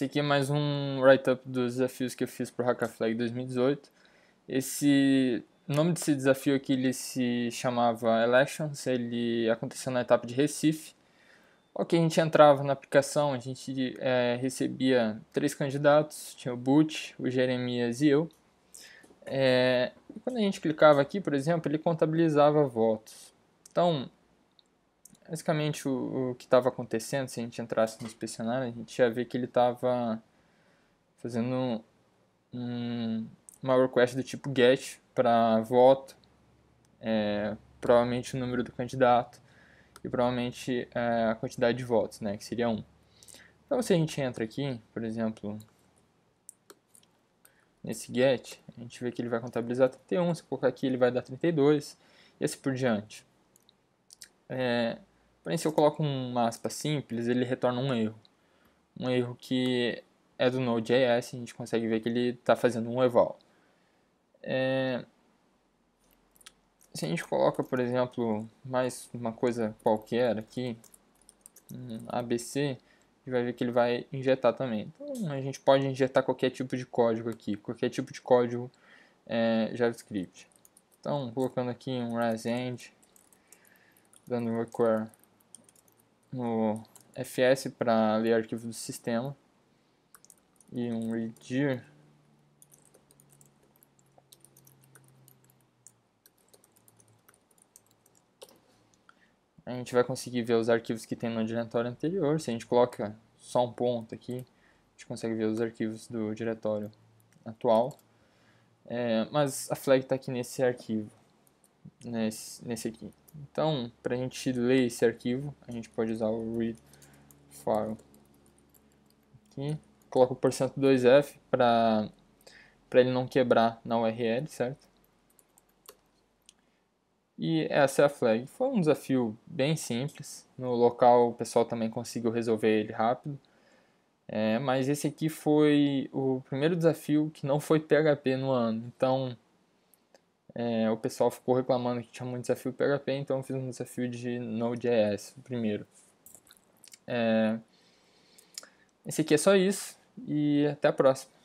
Esse aqui é mais um write-up dos desafios que eu fiz para o Flag 2018. Esse o nome desse desafio aqui ele se chamava Elections, ele aconteceu na etapa de Recife. Ok, a gente entrava na aplicação, a gente é, recebia três candidatos, tinha o Butch, o Jeremias e eu. É, quando a gente clicava aqui, por exemplo, ele contabilizava votos. Então, basicamente o, o que estava acontecendo, se a gente entrasse no inspecionário, a gente ia ver que ele estava fazendo um, uma request do tipo get para voto, é, provavelmente o número do candidato e provavelmente é, a quantidade de votos, né, que seria 1. Um. Então se a gente entra aqui, por exemplo, nesse get, a gente vê que ele vai contabilizar 31, se colocar aqui ele vai dar 32 e assim por diante. É, Porém, se eu coloco uma aspa simples, ele retorna um erro. Um erro que é do Node.js, a gente consegue ver que ele está fazendo um eval. É... Se a gente coloca, por exemplo, mais uma coisa qualquer aqui, um ABC, gente vai ver que ele vai injetar também. Então, a gente pode injetar qualquer tipo de código aqui, qualquer tipo de código é, JavaScript. Então, colocando aqui um resend, dando um require no fs para ler arquivo do sistema e um redir a gente vai conseguir ver os arquivos que tem no diretório anterior. Se a gente coloca só um ponto aqui, a gente consegue ver os arquivos do diretório atual. É, mas a flag está aqui nesse arquivo nesse, nesse aqui. Então, para a gente ler esse arquivo, a gente pode usar o read file aqui. Coloca o %2f para ele não quebrar na URL, certo? E essa é a flag. Foi um desafio bem simples. No local o pessoal também conseguiu resolver ele rápido. É, mas esse aqui foi o primeiro desafio que não foi PHP no ano. Então é, o pessoal ficou reclamando que tinha muito desafio PHP, então eu fiz um desafio de Node.js primeiro. É, esse aqui é só isso e até a próxima.